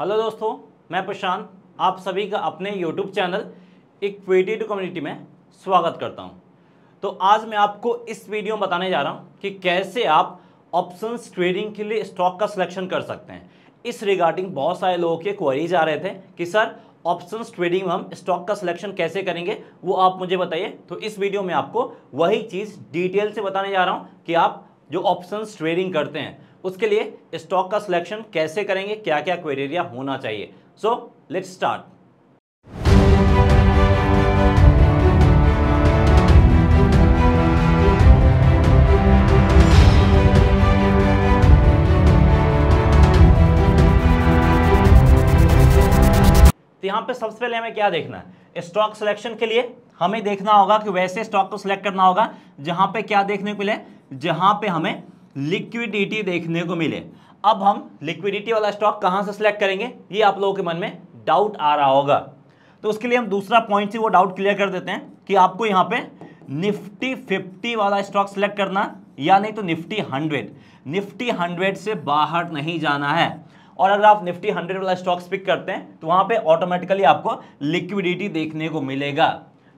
hello दोस्तों मैं प्रशांत आप सभी का अपने यूट्यूब चैनल टू कम्युनिटी में स्वागत करता हूं तो आज मैं आपको इस वीडियो में बताने जा रहा हूं कि कैसे आप ऑप्शन ट्रेडिंग के लिए स्टॉक का सिलेक्शन कर सकते हैं इस रिगार्डिंग बहुत सारे लोगों के क्वेरीज आ रहे थे कि सर ऑप्शन ट्रेडिंग में हम स्टॉक का सिलेक्शन कैसे करेंगे वो आप मुझे बताइए तो इस वीडियो में आपको वही चीज़ डिटेल से बताने जा रहा हूँ कि आप जो ऑप्शन ट्रेडिंग करते हैं उसके लिए स्टॉक का सिलेक्शन कैसे करेंगे क्या क्या क्वेरेरिया होना चाहिए सो लेट स्टार्ट तो यहां पे सबसे पहले हमें क्या देखना है स्टॉक सिलेक्शन के लिए हमें देखना होगा कि वैसे स्टॉक को सिलेक्ट करना होगा जहां पे क्या देखने को मिले जहां पे हमें लिक्विडिटी देखने को मिले अब हम लिक्विडिटी वाला स्टॉक कहां से सिलेक्ट करेंगे ये आप लोगों के मन में डाउट आ रहा होगा तो उसके लिए हम दूसरा पॉइंट से वो डाउट क्लियर कर देते हैं कि आपको यहाँ पे निफ्टी फिफ्टी वाला स्टॉक सिलेक्ट करना या नहीं तो निफ्टी हंड्रेड निफ्टी हंड्रेड से बाहर नहीं जाना है और अगर आप निफ्टी हंड्रेड वाला स्टॉक पिक करते हैं तो वहां पे ऑटोमेटिकली आपको लिक्विडिटी देखने को मिलेगा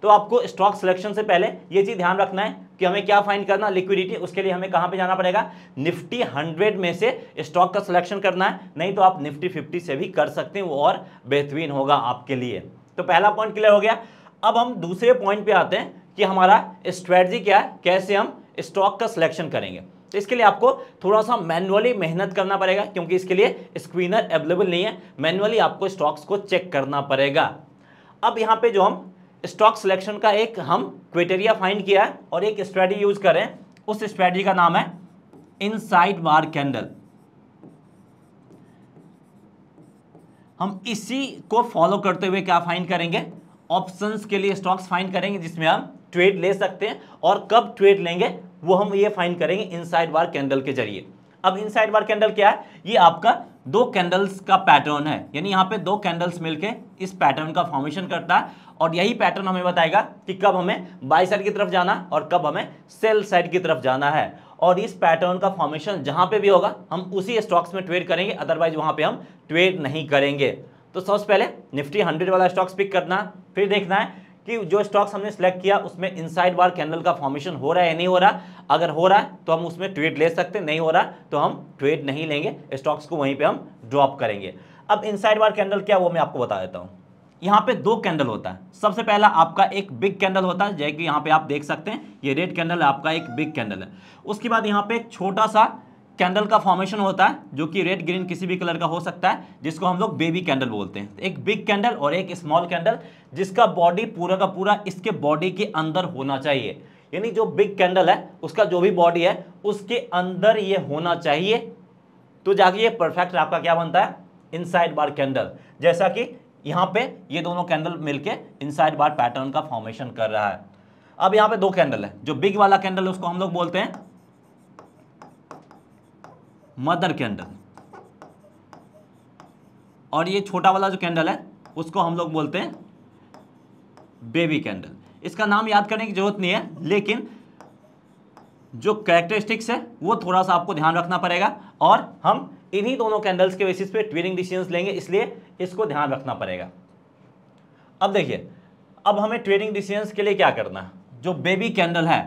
तो आपको स्टॉक सिलेक्शन से पहले ये चीज़ ध्यान रखना है कि हमें क्या फाइंड करना लिक्विडिटी उसके लिए हमें कहां पे जाना पड़ेगा निफ्टी 100 में से स्टॉक का सिलेक्शन करना है नहीं तो आप निफ्टी 50 से भी कर सकते हैं वो और बेहतरीन होगा आपके लिए तो पहला पॉइंट क्लियर हो गया अब हम दूसरे पॉइंट पे आते हैं कि हमारा स्ट्रेटजी क्या है कैसे हम स्टॉक का सिलेक्शन करेंगे तो इसके लिए आपको थोड़ा सा मैनुअली मेहनत करना पड़ेगा क्योंकि इसके लिए स्क्रीनर अवेलेबल नहीं है मैनुअली आपको स्टॉक्स को चेक करना पड़ेगा अब यहाँ पे जो हम स्टॉक सिलेक्शन का एक हम क्वेटेरिया फाइंड किया है और एक स्ट्रेटी यूज करें उस स्ट्रेटी का नाम है इनसाइड बार कैंडल हम इसी को फॉलो करते हुए क्या फाइंड करेंगे ऑप्शंस के लिए स्टॉक्स फाइंड करेंगे जिसमें हम ट्रेड ले सकते हैं और कब ट्रेड लेंगे वो हम ये फाइंड करेंगे इनसाइड बार कैंडल के जरिए अब इनसाइड बार कैंडल क्या है ये आपका दो कैंडल्स का पैटर्न है यानी यहाँ पे दो कैंडल्स मिलके इस पैटर्न का फॉर्मेशन करता है और यही पैटर्न हमें बताएगा कि कब हमें बाई साइड की तरफ जाना और कब हमें सेल साइड की तरफ जाना है और इस पैटर्न का फॉर्मेशन जहां पे भी होगा हम उसी स्टॉक्स में ट्रेड करेंगे अदरवाइज वहां पे हम ट्रेड नहीं करेंगे तो सबसे पहले निफ्टी हंड्रेड वाला स्टॉक्स पिक करना फिर देखना है कि जो स्टॉक्स हमने सेलेक्ट किया उसमें इनसाइड बार कैंडल का फॉर्मेशन हो रहा है या नहीं हो रहा अगर हो रहा है तो हम उसमें ट्रेड ले सकते नहीं हो रहा तो हम ट्रेड नहीं लेंगे स्टॉक्स को वहीं पर हम ड्रॉप करेंगे अब इनसाइड बार कैंडल क्या वो मैं आपको बता देता हूँ यहाँ पे दो कैंडल होता है सबसे पहला आपका एक बिग कैंडल होता है जैसे कि यहाँ पे आप देख सकते हैं ये रेड कैंडल आपका एक बिग कैंडल है उसके बाद यहाँ पे एक छोटा सा कैंडल का फॉर्मेशन होता है जो कि रेड ग्रीन किसी भी कलर का हो सकता है जिसको हम लोग बेबी कैंडल बोलते हैं एक बिग कैंडल और एक स्मॉल कैंडल जिसका बॉडी पूरा का पूरा इसके बॉडी के अंदर होना चाहिए यानी जो बिग कैंडल है उसका जो भी बॉडी है उसके अंदर ये होना चाहिए तो जाके ये परफेक्ट आपका क्या बनता है इनसाइड बार कैंडल जैसा कि यहाँ पे ये दोनों कैंडल मिलके इनसाइड बार पैटर्न का फॉर्मेशन कर रहा है अब यहाँ पे दो कैंडल है जो बिग वाला कैंडल है उसको हम लोग बोलते हैं मदर कैंडल और ये छोटा वाला जो कैंडल है उसको हम लोग बोलते हैं बेबी कैंडल इसका नाम याद करने की जरूरत नहीं है लेकिन जो कैरेक्टरिस्टिक्स है वो थोड़ा सा आपको ध्यान रखना पड़ेगा और हम इन्हीं दोनों कैंडल्स के बेसिस पे ट्रेडिंग डिसीजन लेंगे इसलिए इसको ध्यान रखना पड़ेगा अब देखिए अब हमें ट्रेडिंग डिसीजन के लिए क्या करना है जो बेबी कैंडल है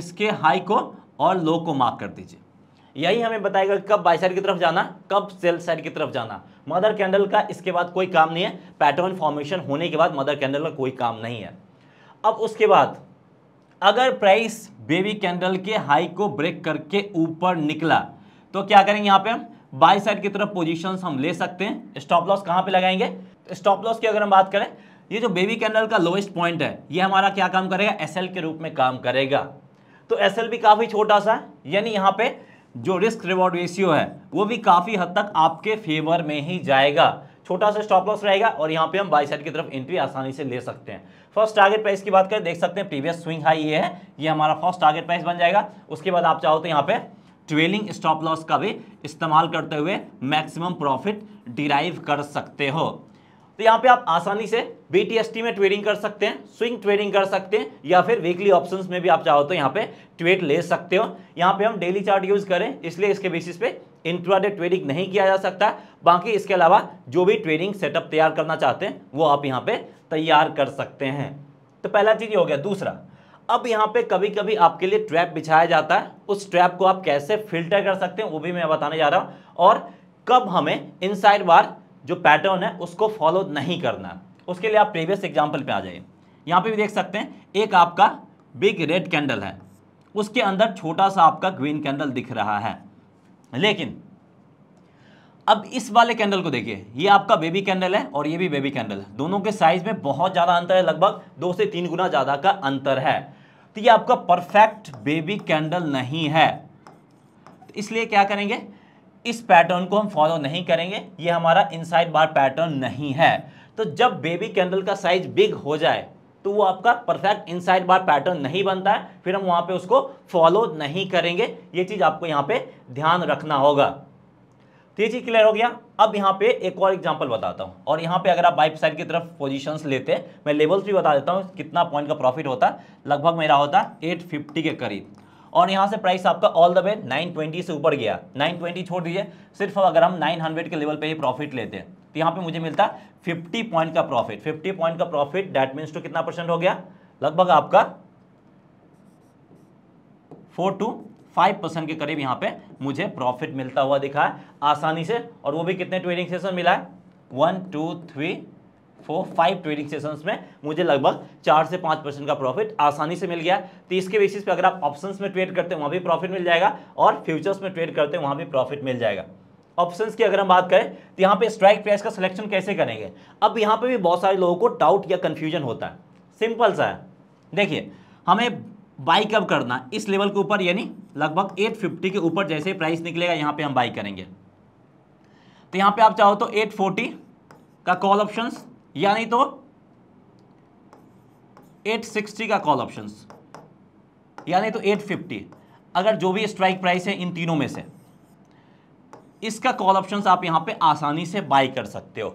इसके हाई को और लो को मार्क कर दीजिए यही हमें बताएगा कब बाई साइड की तरफ जाना कब सेल साइड की तरफ जाना मदर कैंडल का इसके बाद कोई काम नहीं है पैटर्न फॉर्मेशन होने के बाद मदर कैंडल का कोई काम नहीं है अब उसके बाद अगर प्राइस बेबी कैंडल के हाई को ब्रेक करके ऊपर निकला तो क्या करेंगे यहाँ पे हम बाई साइड की तरफ पोजिशन हम ले सकते हैं स्टॉप लॉस कहाँ पे लगाएंगे स्टॉप लॉस की अगर हम बात करें ये जो बेबी कैंडल का लोएस्ट पॉइंट है ये हमारा क्या काम करेगा एस के रूप में काम करेगा तो एस भी काफ़ी छोटा सा है यानी यहाँ पे जो रिस्क रिवॉर्ड रेशियो है वो भी काफ़ी हद तक आपके फेवर में ही जाएगा छोटा सा स्टॉप लॉस रहेगा और यहाँ पे हम बाई साइड की तरफ एंट्री आसानी से ले सकते हैं फर्स्ट टारगेट प्राइस की बात करें देख सकते हैं प्रीवियस स्विंग हाई ये है ये हमारा फर्स्ट टारगेट प्राइस बन जाएगा उसके बाद आप चाहो तो यहाँ पे ट्वेलिंग स्टॉप लॉस का भी इस्तेमाल करते हुए मैक्सिमम प्रॉफिट डिराइव कर सकते हो तो यहाँ पे आप आसानी से बीटीएसटी में ट्रेडिंग कर सकते हैं स्विंग ट्रेडिंग कर सकते हैं या फिर वीकली ऑप्शंस में भी आप चाहो तो यहाँ पे ट्रेड ले सकते हो यहाँ पे हम डेली चार्ट यूज़ करें इसलिए इसके बेसिस पे इंट्राडे ट्रेडिंग नहीं किया जा सकता बाकी इसके अलावा जो भी ट्रेडिंग सेटअप तैयार करना चाहते हैं वो आप यहाँ पर तैयार कर सकते हैं तो पहला चीज़ ये हो गया दूसरा अब यहाँ पे कभी कभी आपके लिए ट्रैप बिछाया जाता है उस ट्रैप को आप कैसे फिल्टर कर सकते हैं वो भी मैं बताने जा रहा हूँ और कब हमें इनसाइड बार जो पैटर्न है उसको फॉलो नहीं करना उसके लिए आप प्रीवियस एग्जाम्पल पर आ जाइए यहाँ पर भी देख सकते हैं एक आपका बिग रेड कैंडल है उसके अंदर छोटा सा आपका ग्रीन कैंडल दिख रहा है लेकिन अब इस वाले कैंडल को देखिए ये आपका बेबी कैंडल है और ये भी बेबी कैंडल है दोनों के साइज में बहुत ज़्यादा अंतर है लगभग दो से तीन गुना ज़्यादा का अंतर है तो ये आपका परफेक्ट बेबी कैंडल नहीं है तो इसलिए क्या करेंगे इस पैटर्न को हम फॉलो नहीं करेंगे ये हमारा इनसाइड बार पैटर्न नहीं है तो जब बेबी कैंडल का साइज बिग हो जाए तो वो आपका परफेक्ट इनसाइड बार पैटर्न नहीं बनता है फिर हम वहाँ पे उसको फॉलो नहीं करेंगे ये चीज़ आपको यहाँ पे ध्यान रखना होगा तो ये चीज़ क्लियर हो गया अब यहाँ पे एक और एग्जांपल बताता हूँ और यहाँ पे अगर आप बाइप साइड की तरफ पोजीशंस लेते हैं मैं लेवल्स भी बता देता हूँ कितना पॉइंट का प्रॉफिट होता है लगभग मेरा होता है एट के करीब और यहाँ से प्राइस आपका ऑल द वे 920 से ऊपर गया 920 छोड़ दीजिए सिर्फ अगर हम नाइन के लेवल पर ही प्रॉफिट लेते हैं तो यहाँ पर मुझे मिलता है फिफ्टी पॉइंट का प्रॉफिट फिफ्टी पॉइंट का प्रॉफिट डैट मीन्स टू कितना परसेंट हो गया लगभग आपका फोर टू फाइव परसेंट के करीब यहाँ पे मुझे प्रॉफिट मिलता हुआ दिखा है आसानी से और वो भी कितने ट्रेडिंग सेशन मिला है one two three four five trading sessions में मुझे लगभग चार से पाँच परसेंट का प्रॉफिट आसानी से मिल गया तो इसके बेसिस पे अगर आप ऑप्शंस में ट्रेड करते हैं वहाँ भी प्रॉफिट मिल जाएगा और फ्यूचर्स में ट्रेड करते हैं वहाँ भी प्रॉफिट मिल जाएगा ऑप्शंस की अगर हम बात करें तो यहाँ पे स्ट्राइक प्राइस का सिलेक्शन कैसे करेंगे अब यहाँ पे भी बहुत सारे लोगों को डाउट या कन्फ्यूजन होता है सिंपल सा है देखिए हमें बाई कब करना इस लेवल के ऊपर यानी लगभग 850 के ऊपर जैसे प्राइस निकलेगा यहाँ पे हम बाई करेंगे तो यहाँ पे आप चाहो तो 840 का कॉल ऑप्शंस यानी तो 860 का कॉल ऑप्शंस यानी तो 850 अगर जो भी स्ट्राइक प्राइस है इन तीनों में से इसका कॉल ऑप्शंस आप यहाँ पे आसानी से बाई कर सकते हो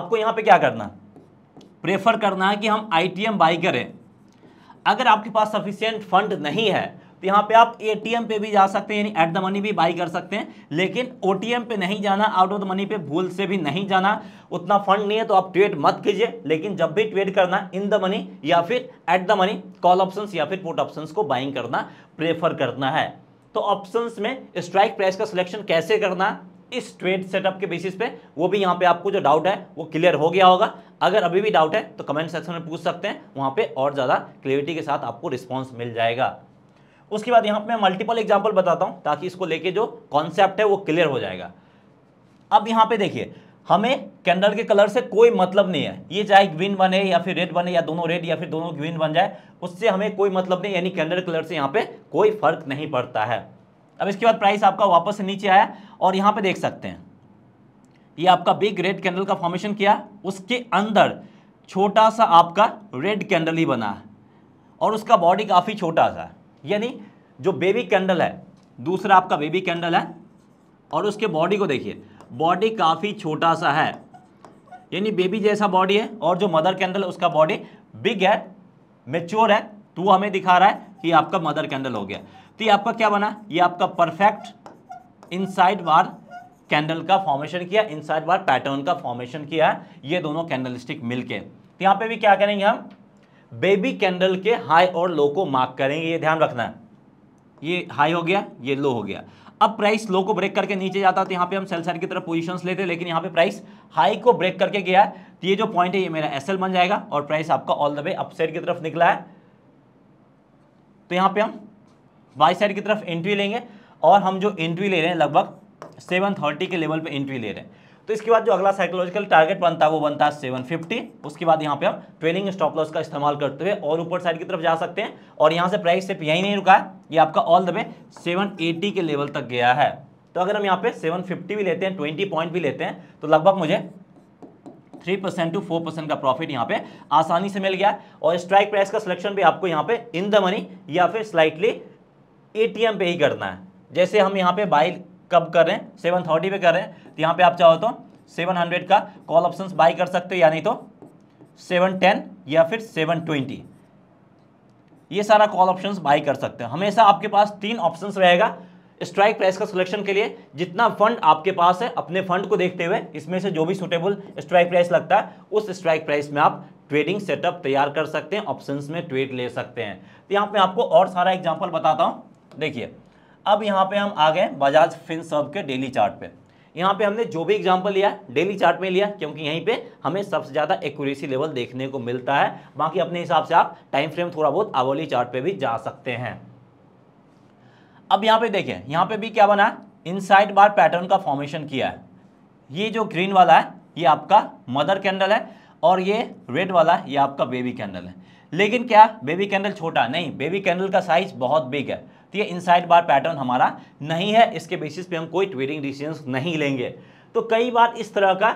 आपको यहाँ पे क्या करना प्रेफर करना है कि हम आई एम बाई करें अगर आपके पास सफिशियंट फंड नहीं है तो यहाँ पे आप एटीएम पे भी जा सकते हैं यानी एट द मनी भी बाई कर सकते हैं लेकिन ओटीएम पे नहीं जाना आउट ऑफ द मनी पे भूल से भी नहीं जाना उतना फंड नहीं है तो आप ट्रेड मत कीजिए लेकिन जब भी ट्रेड करना इन द मनी या फिर at the money call option या फिर पुट ऑप्शन को बाइंग करना प्रेफर करना है तो ऑप्शन में स्ट्राइक प्राइस का सिलेक्शन कैसे करना इस ट्रेड सेटअप के बेसिस पे वो भी यहाँ पे आपको जो डाउट है वो क्लियर हो गया होगा अगर अभी भी डाउट है तो कमेंट सेक्शन में पूछ सकते हैं वहाँ पर और ज़्यादा क्लियरिटी के साथ आपको रिस्पॉन्स मिल जाएगा उसके बाद यहाँ पे मैं मल्टीपल एग्जाम्पल बताता हूँ ताकि इसको लेके जो कॉन्सेप्ट है वो क्लियर हो जाएगा अब यहाँ पे देखिए हमें कैंडल के कलर से कोई मतलब नहीं है ये चाहे ग्रीन बने या फिर रेड बने या दोनों रेड या फिर दोनों ग्रीन बन जाए उससे हमें कोई मतलब नहीं यानी कैंडल कलर से यहाँ पे कोई फर्क नहीं पड़ता है अब इसके बाद प्राइस आपका वापस नीचे आया और यहाँ पे देख सकते हैं ये आपका बिग रेड कैंडल का फॉर्मेशन किया उसके अंदर छोटा सा आपका रेड कैंडल ही बना और उसका बॉडी काफ़ी छोटा सा यानी जो बेबी कैंडल है दूसरा आपका बेबी कैंडल है और उसके बॉडी को देखिए बॉडी काफ़ी छोटा सा है यानी बेबी जैसा बॉडी है और जो मदर कैंडल उसका बॉडी बिग है मेच्योर है तो हमें दिखा रहा है कि आपका मदर कैंडल हो गया तो ये आपका क्या बना ये आपका परफेक्ट इनसाइड बार कैंडल का फॉर्मेशन किया इन साइड बार पैटर्न का फॉर्मेशन किया है ये दोनों कैंडल स्टिक मिलकर तो यहां पे भी क्या करेंगे हम बेबी कैंडल के हाई और लो को मार्क करेंगे ये ध्यान रखना है ये हाई हो गया ये लो हो गया अब प्राइस लो को ब्रेक करके नीचे जाता तो यहाँ पे हम सेल साइड की तरफ पोजीशंस लेते लेकिन यहां पे प्राइस हाई को ब्रेक करके गया है तो ये जो पॉइंट है ये मेरा एसएल बन जाएगा और प्राइस आपका ऑल द वे अपसाइड की तरफ निकला है तो यहाँ पे हम बाई साइड की तरफ एंट्री लेंगे और हम जो एंट्री ले रहे हैं लगभग सेवन थर्टी के लेवल पे एंट्री ले रहे हैं तो इसके बाद जो अगला साइकोलॉजिकल टारगेट बनता है वो बनता है सेवन फिफ्टी उसके बाद यहाँ पे हम ट्रेलिंग स्टॉप लॉस का इस्तेमाल करते हुए और ऊपर साइड की तरफ जा सकते हैं और यहाँ से प्राइस सिर्फ यहीं नहीं रुका है ये आपका all the way seven eighty के लेवल तक गया है तो अगर हम यहाँ पे सेवन फिफ्टी भी लेते हैं ट्वेंटी पॉइंट भी लेते हैं तो लगभग मुझे three percent to four percent का प्रॉफिट यहाँ पे आसानी से मिल गया और स्ट्राइक प्राइस का सिलेक्शन भी आपको यहाँ पे इन द मनी या फिर स्लाइटली एटीएम पे ही करना है जैसे हम यहाँ पे बाई कब कर रहे हैं सेवन थर्टी पे कर रहे हैं तो यहाँ पे आप चाहो तो सेवन हंड्रेड का कॉल ऑप्शन बाई कर सकते हो या नहीं तो सेवन टेन या फिर सेवन ट्वेंटी ये सारा कॉल ऑप्शन बाई कर सकते हैं हमेशा आपके पास तीन ऑप्शन रहेगा स्ट्राइक प्राइस का सिलेक्शन के लिए जितना फंड आपके पास है अपने फंड को देखते हुए इसमें से जो भी सुटेबल स्ट्राइक प्राइस लगता है उस स्ट्राइक प्राइस में आप ट्रेडिंग सेटअप तैयार कर सकते हैं ऑप्शंस में ट्रेड ले सकते हैं तो यहाँ पे आपको और सारा एग्जांपल बताता हूँ देखिए अब यहाँ पे हम आ गए बजाज फिन सर्व के डेली चार्ट पे यहाँ पे हमने जो भी एग्जाम्पल लिया डेली चार्ट में लिया क्योंकि यहीं पे हमें सबसे ज़्यादा एक्यूरेसी लेवल देखने को मिलता है बाकी अपने हिसाब से आप टाइम फ्रेम थोड़ा बहुत आवली चार्ट पे भी जा सकते हैं अब यहाँ पे देखें यहाँ पे भी क्या बना है साइड बार पैटर्न का फॉर्मेशन किया है ये जो ग्रीन वाला है ये आपका मदर कैंडल है और ये रेड वाला है ये आपका बेबी कैंडल है लेकिन क्या बेबी कैंडल छोटा नहीं बेबी कैंडल का साइज बहुत बिग है तो ये इनसाइड बार पैटर्न हमारा नहीं है इसके बेसिस पे हम कोई ट्रेडिंग डिसीजन नहीं लेंगे तो कई बार इस तरह का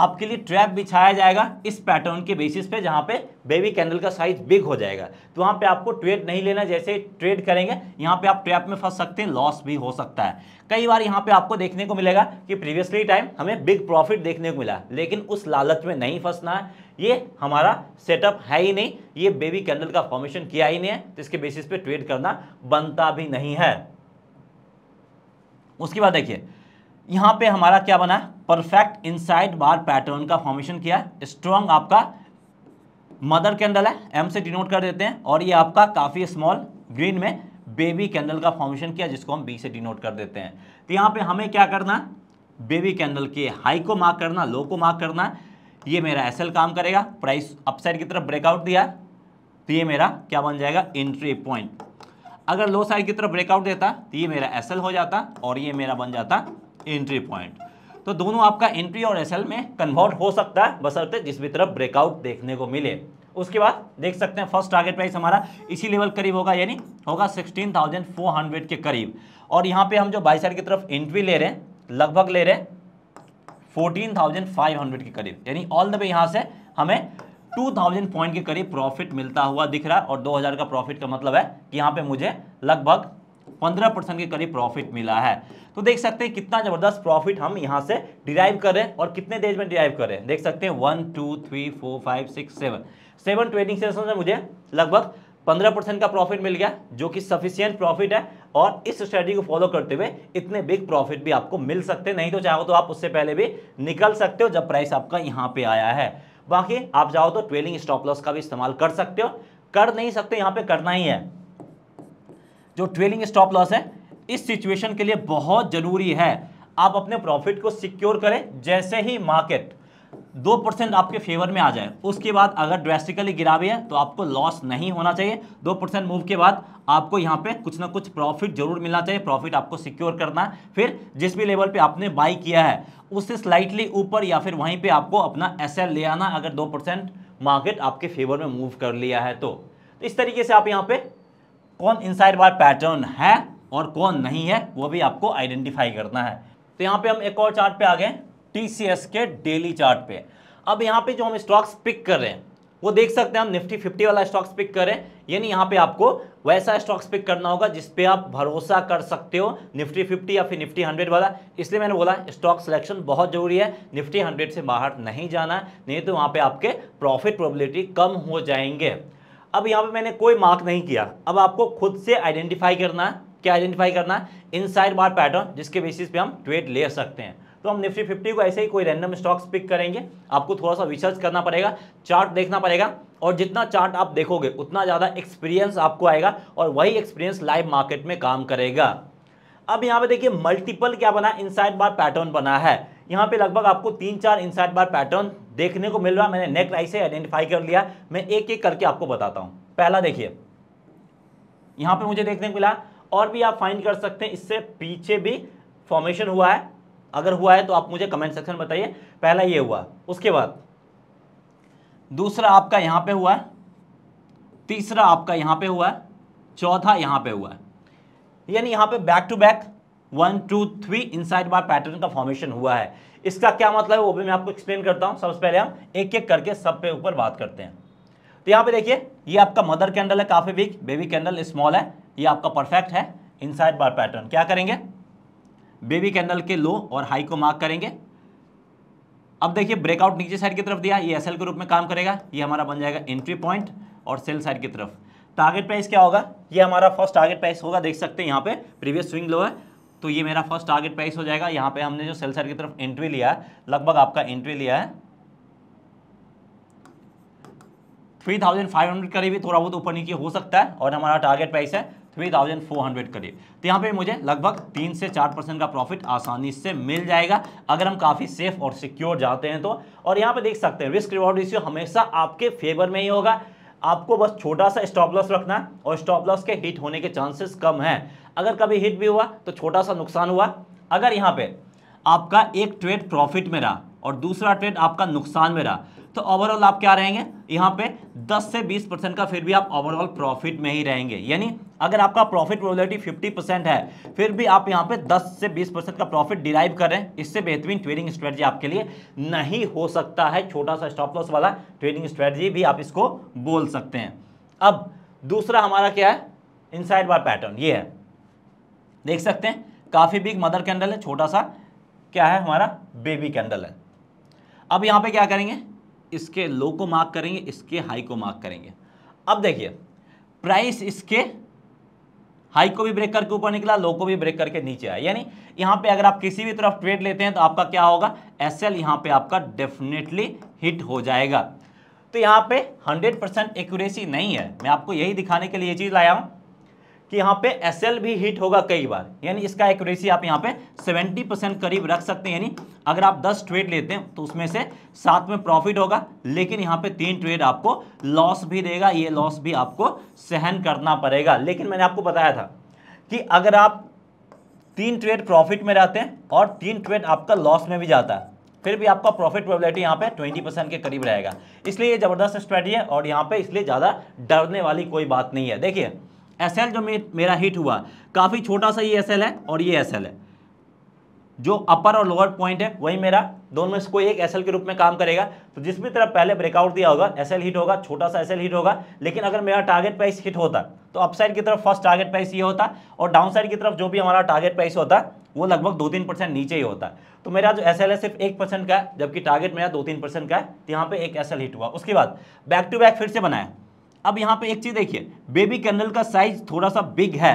आपके लिए ट्रैप बिछाया जाएगा इस पैटर्न के बेसिस पे जहाँ पे बेबी कैंडल का साइज बिग हो जाएगा तो वहाँ पे आपको ट्रेड नहीं लेना जैसे ट्रेड करेंगे यहाँ पे आप ट्रैप में फंस सकते हैं लॉस भी हो सकता है कई बार यहाँ पे आपको देखने को मिलेगा कि प्रीवियसली टाइम हमें बिग प्रॉफिट देखने को मिला लेकिन उस लालच में नहीं फंसना है ये हमारा सेटअप है ही नहीं ये बेबी कैंडल का फॉर्मेशन किया ही नहीं है तो इसके बेसिस पे ट्रेड करना बनता भी नहीं है उसके बाद देखिए यहाँ पे हमारा क्या बना परफेक्ट इनसाइड बार पैटर्न का फॉर्मेशन किया है स्ट्रॉन्ग आपका मदर कैंडल है एम से डिनोट कर देते हैं और ये आपका काफ़ी स्मॉल ग्रीन में बेबी कैंडल का फॉर्मेशन किया जिसको हम बी से डिनोट कर देते हैं तो यहाँ पे हमें क्या करना बेबी कैंडल के हाई को मार्क करना लो को मार्क करना ये मेरा एस काम करेगा प्राइस अपसाइड की तरफ ब्रेकआउट दिया तो ये मेरा क्या बन जाएगा एंट्री पॉइंट अगर लो साइड की तरफ ब्रेकआउट देता तो ये मेरा एस हो जाता और ये मेरा बन जाता एंट्री पॉइंट तो दोनों आपका एंट्री और एसएल में कन्वर्ट हो सकता है बसरते जिस भी तरफ ब्रेकआउट देखने को मिले उसके बाद देख सकते हैं फर्स्ट टारगेट प्राइस हमारा इसी लेवल करीब होगा यानी होगा 16,400 के करीब और यहाँ पे हम जो बाई साइड की तरफ एंट्री ले रहे हैं लगभग ले रहे हैं 14,500 के करीब यानी ऑल द वे यहाँ से हमें 2,000 पॉइंट के करीब प्रॉफिट मिलता हुआ दिख रहा है और 2,000 का प्रॉफिट का मतलब है कि यहाँ पे मुझे लगभग पंद्रह परसेंट के करीब प्रॉफिट मिला है तो देख सकते हैं कितना ज़बरदस्त प्रॉफिट हम यहाँ से डिराइव कर रहे हैं और कितने डेज में डिराइव कर रहे हैं देख सकते हैं one two three four five six seven seven trading session में मुझे लगभग पंद्रह परसेंट का प्रॉफिट मिल गया जो कि सफिशियंट प्रॉफिट है और इस स्ट्रेटी को फॉलो करते हुए इतने बिग प्रॉफिट भी आपको मिल सकते नहीं तो चाहो तो आप उससे पहले भी निकल सकते हो जब प्राइस आपका यहाँ पे आया है बाकी आप जाओ तो ट्रेलिंग स्टॉप लॉस का भी इस्तेमाल कर सकते हो कर नहीं सकते यहाँ पे करना ही है जो ट्रेलिंग स्टॉप लॉस है इस सिचुएशन के लिए बहुत जरूरी है आप अपने प्रॉफिट को सिक्योर करें जैसे ही मार्केट दो परसेंट आपके फेवर में आ जाए उसके बाद अगर ड्रेस्टिकली गिरा भी है तो आपको लॉस नहीं होना चाहिए दो परसेंट मूव के बाद आपको यहाँ पे कुछ ना कुछ प्रॉफिट जरूर मिलना चाहिए प्रॉफिट आपको सिक्योर करना है फिर जिस भी लेवल पे आपने बाई किया है उससे स्लाइटली ऊपर या फिर वहीं पर आपको अपना एस ले आना अगर दो मार्केट आपके फेवर में मूव कर लिया है तो, तो इस तरीके से आप यहाँ पर कौन इनसाइड बार पैटर्न है और कौन नहीं है वो भी आपको आइडेंटिफाई करना है तो यहाँ पे हम एक और चार्ट पे आ गए टीसीएस के डेली चार्ट पे अब यहाँ पे जो हम स्टॉक्स पिक कर रहे हैं वो देख सकते हैं हम निफ्टी फिफ्टी वाला स्टॉक्स पिक करें यानी यहाँ पे आपको वैसा स्टॉक्स पिक करना होगा जिस पे आप भरोसा कर सकते हो निफ्टी फिफ्टी या फिर निफ्टी हंड्रेड वाला इसलिए मैंने बोला स्टॉक सिलेक्शन बहुत जरूरी है निफ्टी हंड्रेड से बाहर नहीं जाना नहीं तो वहाँ पे आपके प्रॉफिट प्रोबिलिटी कम हो जाएंगे अब यहाँ पे मैंने कोई मार्क नहीं किया अब आपको खुद से आइडेंटिफाई करना है क्या आइडेंटिफाई करना है इनसाइड बार पैटर्न जिसके बेसिस पे हम ट्रेड ले सकते हैं तो हम निफ्टी फिफ्टी को ऐसे ही कोई रैंडम स्टॉक्स पिक करेंगे आपको थोड़ा सा रिसर्च करना पड़ेगा चार्ट देखना पड़ेगा और जितना चार्ट आप देखोगे उतना ज़्यादा एक्सपीरियंस आपको आएगा और वही एक्सपीरियंस लाइव मार्केट में काम करेगा अब यहाँ पे देखिए मल्टीपल क्या बना इनसाइड बार पैटर्न बना है यहाँ पे लगभग आपको तीन चार इनसाइड बार पैटर्न देखने को मिल रहा मैंने नेक राइज से आइडेंटिफाई कर लिया मैं एक एक करके आपको बताता हूँ पहला देखिए यहाँ पे मुझे देखने को मिला और भी आप फाइंड कर सकते हैं इससे पीछे भी फॉर्मेशन हुआ है अगर हुआ है तो आप मुझे कमेंट सेक्शन में बताइए पहला ये हुआ उसके बाद दूसरा आपका यहाँ पे हुआ है तीसरा आपका यहाँ पे हुआ है चौथा यहाँ पे हुआ है यानी यहाँ पे back to back one two three inside bar pattern का फॉर्मेशन हुआ है इसका क्या मतलब है वो भी मैं आपको एक्सप्लेन करता हूँ सबसे पहले हम एक एक करके सब पे ऊपर बात करते हैं तो यहाँ पे देखिए ये आपका मदर कैंडल है काफ़ी बिग बेबी कैंडल स्मॉल है ये आपका परफेक्ट है इनसाइड बार पैटर्न क्या करेंगे बेबी कैंडल के लो और हाई को मार्क करेंगे अब देखिए ब्रेकआउट नीचे साइड की तरफ दिया ये एसएल के रूप में काम करेगा ये हमारा बन जाएगा एंट्री पॉइंट और सेल साइड की तरफ टारगेट प्राइस क्या होगा ये हमारा फर्स्ट टारगेट प्राइस होगा देख सकते हैं यहाँ पे प्रीवियस स्विंग लो है तो ये मेरा फर्स्ट टारगेट प्राइस हो जाएगा यहाँ पे हमने जो सेल सेल्सर की तरफ एंट्री लिया है लगभग आपका एंट्री लिया है थ्री थाउजेंड फाइव हंड्रेड करीब थोड़ा बहुत ऊपर नीचे हो सकता है और हमारा टारगेट प्राइस है थ्री थाउजेंड फोर हंड्रेड करीब तो यहाँ पे मुझे लगभग तीन से चार परसेंट का प्रॉफिट आसानी से मिल जाएगा अगर हम काफ़ी सेफ और सिक्योर जाते हैं तो और यहाँ पे देख सकते हैं रिस्क रिवॉर्ड रिश्यू हमेशा आपके फेवर में ही होगा आपको बस छोटा सा स्टॉप लॉस रखना है और स्टॉप लॉस के हिट होने के चांसेस कम हैं अगर कभी हिट भी हुआ तो छोटा सा नुकसान हुआ अगर यहाँ पे आपका एक ट्रेड प्रॉफिट में रहा और दूसरा ट्रेड आपका नुकसान में रहा तो ओवरऑल आप क्या रहेंगे यहाँ पे 10 से 20 परसेंट का फिर भी आप ओवरऑल प्रॉफिट में ही रहेंगे यानी अगर आपका प्रॉफिट प्रोबेबिलिटी 50 परसेंट है फिर भी आप यहाँ पे 10 से 20 परसेंट का प्रॉफिट डिराइव कर रहे हैं इससे बेहतरीन ट्रेडिंग स्ट्रेटजी आपके लिए नहीं हो सकता है छोटा सा स्टॉप लॉस वाला ट्रेडिंग स्ट्रेटजी भी आप इसको बोल सकते हैं अब दूसरा हमारा क्या है इनसाइड बार पैटर्न ये है देख सकते हैं काफ़ी बिग मदर कैंडल है छोटा सा क्या है हमारा बेबी कैंडल है अब यहाँ पे क्या करेंगे इसके लो को मार्क करेंगे इसके हाई को मार्क करेंगे अब देखिए प्राइस इसके हाई को भी ब्रेक करके ऊपर निकला लो को भी ब्रेक करके नीचे आया यानी यहाँ पे अगर आप किसी भी तरफ ट्रेड लेते हैं तो आपका क्या होगा एस एल यहाँ पे आपका डेफिनेटली हिट हो जाएगा तो यहाँ पे 100 परसेंट एक्यूरेसी नहीं है मैं आपको यही दिखाने के लिए ये चीज़ लाया हूँ कि यहाँ पे एस भी हिट होगा कई बार यानी इसका एक्यूरेसी आप यहाँ पे 70 परसेंट करीब रख सकते हैं यानी अगर आप 10 ट्रेड लेते हैं तो उसमें से सात में प्रॉफिट होगा लेकिन यहाँ पे तीन ट्रेड आपको लॉस भी देगा ये लॉस भी आपको सहन करना पड़ेगा लेकिन मैंने आपको बताया था कि अगर आप तीन ट्रेड प्रॉफिट में रहते हैं और तीन ट्रेड आपका लॉस में भी जाता है फिर भी आपका प्रॉफिट प्रोबेबिलिटी यहाँ पे 20 परसेंट के करीब रहेगा इसलिए ये ज़बरदस्त स्ट्रेटी है और यहाँ पे इसलिए ज़्यादा डरने वाली कोई बात नहीं है देखिए एस जो मेरा हिट हुआ काफ़ी छोटा सा ये एस है और ये एस है जो अपर और लोअर पॉइंट है वही मेरा दोनों में से कोई एक एसएल के रूप में काम करेगा तो जिस भी तरह पहले ब्रेकआउट दिया होगा एल हिट होगा छोटा सा एल हिट होगा लेकिन अगर मेरा टारगेट प्राइस हिट होता तो अपसाइड की तरफ फर्स्ट टारगेट प्राइस ये होता और डाउन साइड की तरफ जो भी हमारा टारगेट प्राइस होता वो लगभग दो तीन परसेंट नीचे ही होता तो मेरा जो एस एल है सिर्फ एक परसेंट का है जबकि टारगेट मेरा दो तीन परसेंट का है तो यहाँ पर एक एस हिट हुआ उसके बाद बैक टू बैक फिर से बनाया अब यहाँ पे एक चीज़ देखिए बेबी कैंडल का साइज थोड़ा सा बिग है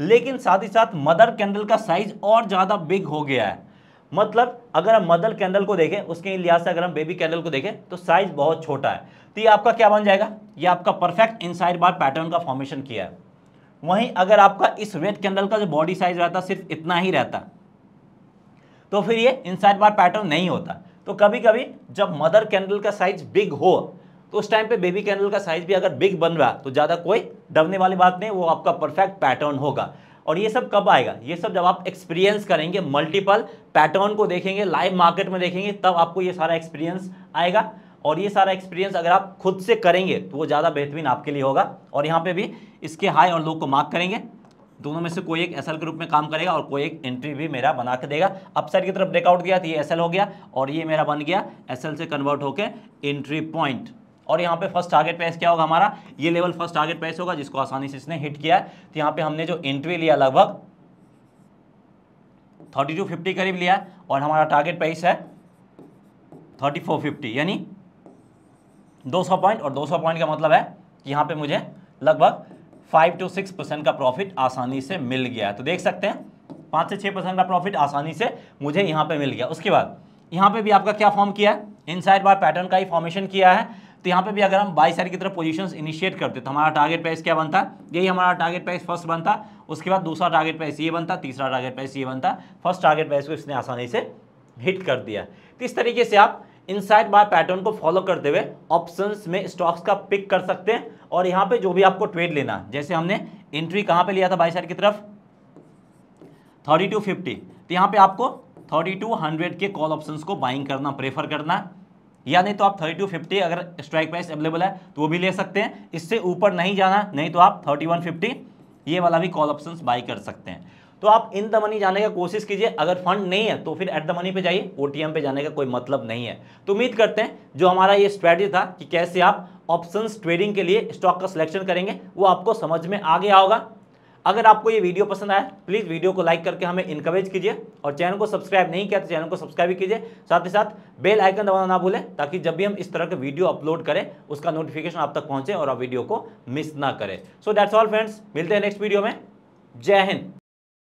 लेकिन साथ ही साथ मदर कैंडल का साइज और ज़्यादा बिग हो गया है मतलब अगर हम मदर कैंडल को देखें उसके लिहाज से अगर हम बेबी कैंडल को देखें तो साइज बहुत छोटा है तो ये आपका क्या बन जाएगा ये आपका परफेक्ट इनसाइड बार पैटर्न का फॉर्मेशन किया है वहीं अगर आपका इस रेड कैंडल का जो बॉडी साइज रहता सिर्फ इतना ही रहता तो फिर ये इनसाइड बार पैटर्न नहीं होता तो कभी कभी जब मदर कैंडल का साइज बिग हो तो उस टाइम पे बेबी कैंडल का साइज भी अगर बिग बन रहा तो ज़्यादा कोई डबने वाली बात नहीं वो आपका परफेक्ट पैटर्न होगा और ये सब कब आएगा ये सब जब आप एक्सपीरियंस करेंगे मल्टीपल पैटर्न को देखेंगे लाइव मार्केट में देखेंगे तब आपको ये सारा एक्सपीरियंस आएगा और ये सारा एक्सपीरियंस अगर आप खुद से करेंगे तो वो ज़्यादा बेहतरीन आपके लिए होगा और यहाँ पर भी इसके हाई और लो को मार्क करेंगे दोनों में से कोई एक एसएल के रूप में काम करेगा और कोई एक एंट्री भी मेरा बना के देगा अपसाइड की तरफ ब्रेकआउट गया तो ये एसएल हो गया और ये मेरा बन गया एसएल से कन्वर्ट होकर एंट्री पॉइंट और यहाँ पे फर्स्ट टारगेट प्राइस क्या होगा हमारा ये लेवल फर्स्ट टारगेट प्राइस होगा जिसको आसानी से इसने हिट किया है तो यहाँ पे हमने जो एंट्री लिया लगभग थर्टी टू फिफ्टी करीब लिया और हमारा टारगेट प्राइस है थर्टी फोर फिफ्टी यानी दो सौ पॉइंट और दो सौ पॉइंट का मतलब है कि यहाँ पे मुझे लगभग फाइव टू सिक्स परसेंट का प्रॉफिट आसानी से मिल गया है तो देख सकते हैं पाँच से छः परसेंट का प्रॉफिट आसानी से मुझे यहाँ पे मिल गया उसके बाद यहाँ पे भी आपका क्या फॉर्म किया है इनसाइड बार पैटर्न का ही फॉर्मेशन किया है तो यहाँ पे भी अगर हम बाई साइड की तरफ पोजीशंस इनिशिएट करते तो हमारा टारगेट प्राइस क्या बनता यही हमारा टारगेट प्राइस फर्स्ट बनता उसके बाद दूसरा टारगेट प्राइस ये बनता तीसरा टारगेट प्राइस ये बनता फर्स्ट टारगेट प्राइस को इसने आसानी से हिट कर दिया तो इस तरीके से आप साइड बाय पैटर्न को फॉलो करते हुए ऑप्शंस में स्टॉक्स का पिक कर सकते हैं और यहाँ पे जो भी आपको ट्रेड लेना जैसे हमने एंट्री कहाँ पे लिया था बाई साइड की तरफ थर्टी टू फिफ्टी तो यहाँ पे आपको थर्टी टू हंड्रेड के कॉल ऑप्शंस को बाइंग करना प्रेफर करना या नहीं तो आप थर्टी टू फिफ्टी अगर स्ट्राइक प्राइस अवेलेबल है तो वो भी ले सकते हैं इससे ऊपर नहीं जाना नहीं तो आप थर्टी वन फिफ्टी ये वाला भी कॉल ऑप्शन बाई कर सकते हैं तो आप इन द मनी जाने का कोशिश कीजिए अगर फंड नहीं है तो फिर एट द मनी पे जाइए ओ पे जाने का कोई मतलब नहीं है तो उम्मीद करते हैं जो हमारा ये स्ट्रैटेजी था कि कैसे आप ऑप्शंस ट्रेडिंग के लिए स्टॉक का सिलेक्शन करेंगे वो आपको समझ में आ गया होगा अगर आपको ये वीडियो पसंद आया प्लीज़ वीडियो को लाइक करके हमें इनकरेज कीजिए और चैनल को सब्सक्राइब नहीं किया तो चैनल को सब्सक्राइब भी कीजिए साथ ही साथ बेल आइकन दबाना ना भूलें ताकि जब भी हम इस तरह के वीडियो अपलोड करें उसका नोटिफिकेशन आप तक पहुंचे और आप वीडियो को मिस ना करें सो दैट्स ऑल फ्रेंड्स मिलते हैं नेक्स्ट वीडियो में जय हिंद